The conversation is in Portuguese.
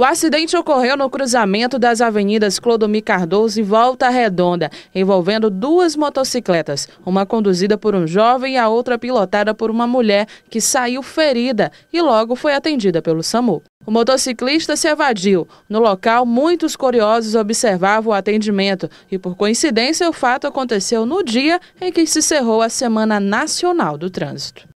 O acidente ocorreu no cruzamento das avenidas Clodomir Cardoso e Volta Redonda, envolvendo duas motocicletas, uma conduzida por um jovem e a outra pilotada por uma mulher que saiu ferida e logo foi atendida pelo SAMU. O motociclista se evadiu. No local, muitos curiosos observavam o atendimento e, por coincidência, o fato aconteceu no dia em que se encerrou a Semana Nacional do Trânsito.